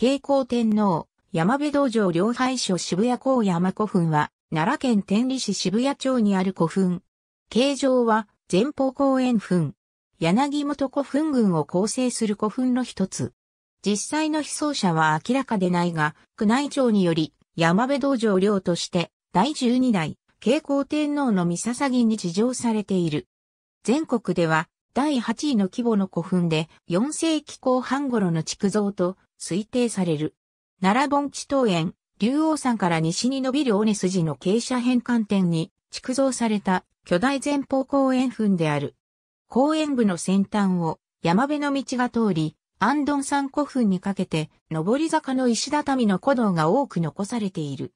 慶光天皇、山辺道場両廃所渋谷港山古墳は、奈良県天理市渋谷町にある古墳。形状は、前方公園墳。柳本古墳群を構成する古墳の一つ。実際の被葬者は明らかでないが、宮内庁により、山辺道場領として、第十二代、慶光天皇の三捧に地上されている。全国では、第8位の規模の古墳で4世紀後半頃の築造と推定される。奈良盆地東園、竜王山から西に伸びる尾根筋の傾斜変換点に築造された巨大前方公園墳である。公園部の先端を山辺の道が通り、安ン山古墳にかけて、上り坂の石畳の古道が多く残されている。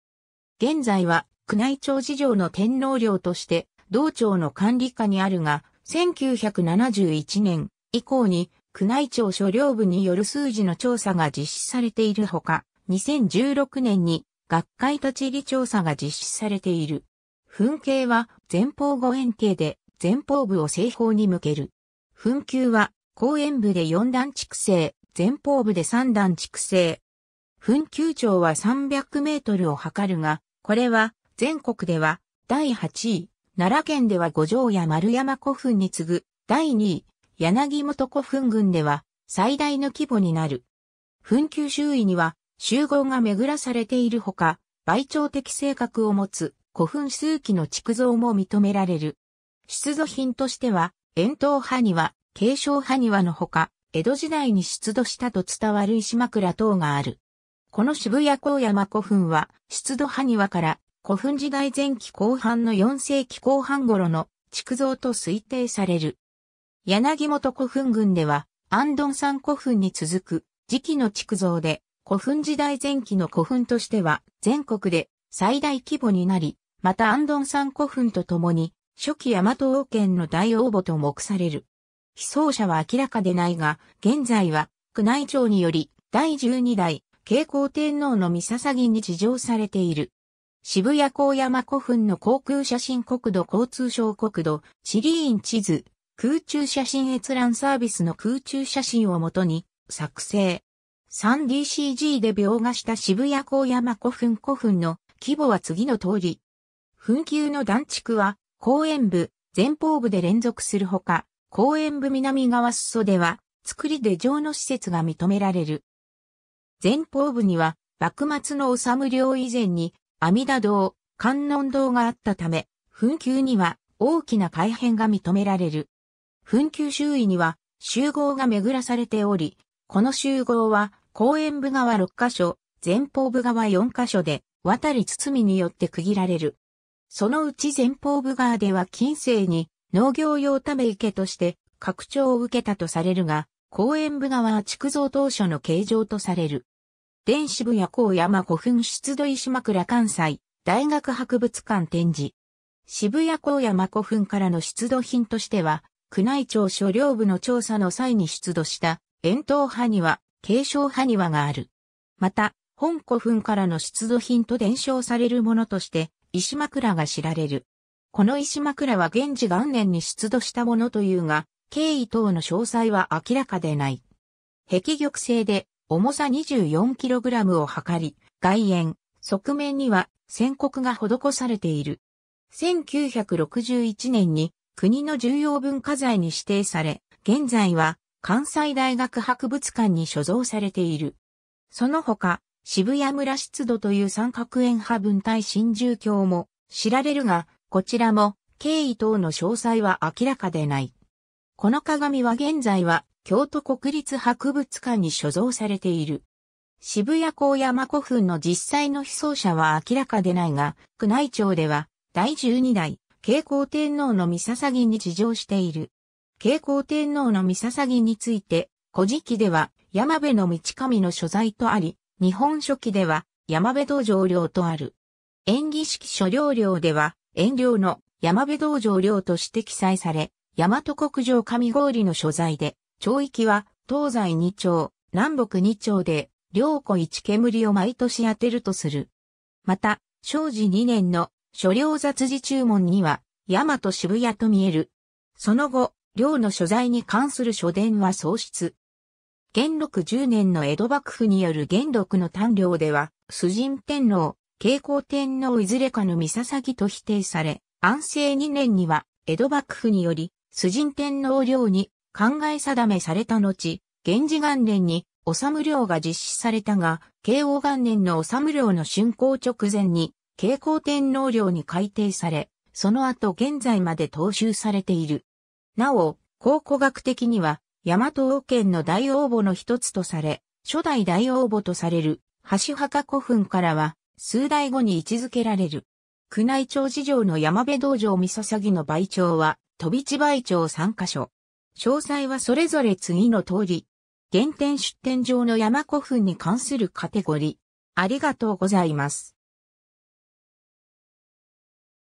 現在は、宮内庁事情の天皇陵として、道庁の管理下にあるが、1971年以降に宮内庁所領部による数字の調査が実施されているほか、2016年に学会立ち入り調査が実施されている。噴景は前方後円形で前方部を正方に向ける。噴球は後円部で4段築成、前方部で3段築成。噴球長は300メートルを測るが、これは全国では第8位、奈良県では五条や丸山古墳に次ぐ第2位、柳本古墳群では最大の規模になる。墳丘周囲には集合が巡らされているほか、倍長的性格を持つ古墳数基の築造も認められる。出土品としては、遠筒埴輪、継承埴輪のほか、江戸時代に出土したと伝わる石枕等がある。この渋谷高山古墳は、出土埴輪から古墳時代前期後半の4世紀後半頃の築造と推定される。柳本古墳群では、安ン山古墳に続く時期の築造で、古墳時代前期の古墳としては全国で最大規模になり、また安ン山古墳とともに、初期大和王権の大王母と目される。被葬者は明らかでないが、現在は宮内庁により第12代慶光天皇の三捧に地上されている。渋谷高山古墳の航空写真国土交通省国土、地理院地図、空中写真閲覧サービスの空中写真をもとに作成。3DCG で描画した渋谷高山古墳古墳の規模は次の通り。墳丘の断築は公園部、前方部で連続するほか、公園部南側裾では作り出上の施設が認められる。前方部には幕末の治量以前に阿弥陀堂、観音堂があったため、墳丘には大きな改変が認められる。墳丘周囲には集合が巡らされており、この集合は公園部側6カ所、前方部側4カ所で渡り包みによって区切られる。そのうち前方部側では近世に農業用ため池として拡張を受けたとされるが、公園部側は築造当初の形状とされる。電子部夜行山古墳出土石枕関西大学博物館展示。渋谷高山古墳からの出土品としては、宮内庁所領部の調査の際に出土した、円筒埴輪、継承埴輪がある。また、本古墳からの出土品と伝承されるものとして、石枕が知られる。この石枕は現氏元年に出土したものというが、経緯等の詳細は明らかでない。壁玉製で重さ 24kg を測り、外縁、側面には線刻が施されている。1961年に国の重要文化財に指定され、現在は関西大学博物館に所蔵されている。その他、渋谷村湿度という三角円派分体新獣教も知られるが、こちらも経緯等の詳細は明らかでない。この鏡は現在は京都国立博物館に所蔵されている。渋谷高山古墳の実際の被葬者は明らかでないが、宮内庁では第12代慶光天皇の御捧ぎに事情している。慶光天皇の御捧ぎについて、古事記では山部の道神の所在とあり、日本書記では山部道場領とある。演技式所領領では、遠領の山部道場領として記載され、大和国上上郡の所在で、町域は東西二町、南北二町で、両湖一煙を毎年当てるとする。また、正治二年の所領雑事注文には、大和渋谷と見える。その後、領の所在に関する書伝は喪失。元禄十年の江戸幕府による元禄の丹領では、崇神天皇、慶光天皇いずれかの三笹と否定され、安政二年には、江戸幕府により、崇神天皇領に考え定めされた後、源氏元年に、修領が実施されたが、慶応元年の修領の竣工直前に、慶光天皇領に改定され、その後現在まで踏襲されている。なお、考古学的には、大和王権の大王母の一つとされ、初代大王母とされる、橋墓古墳からは、数代後に位置づけられる。宮内庁事情の山部道場三捧の倍長は、飛び地倍長3カ所。詳細はそれぞれ次の通り。原点出典上の山古墳に関するカテゴリー。ありがとうございます。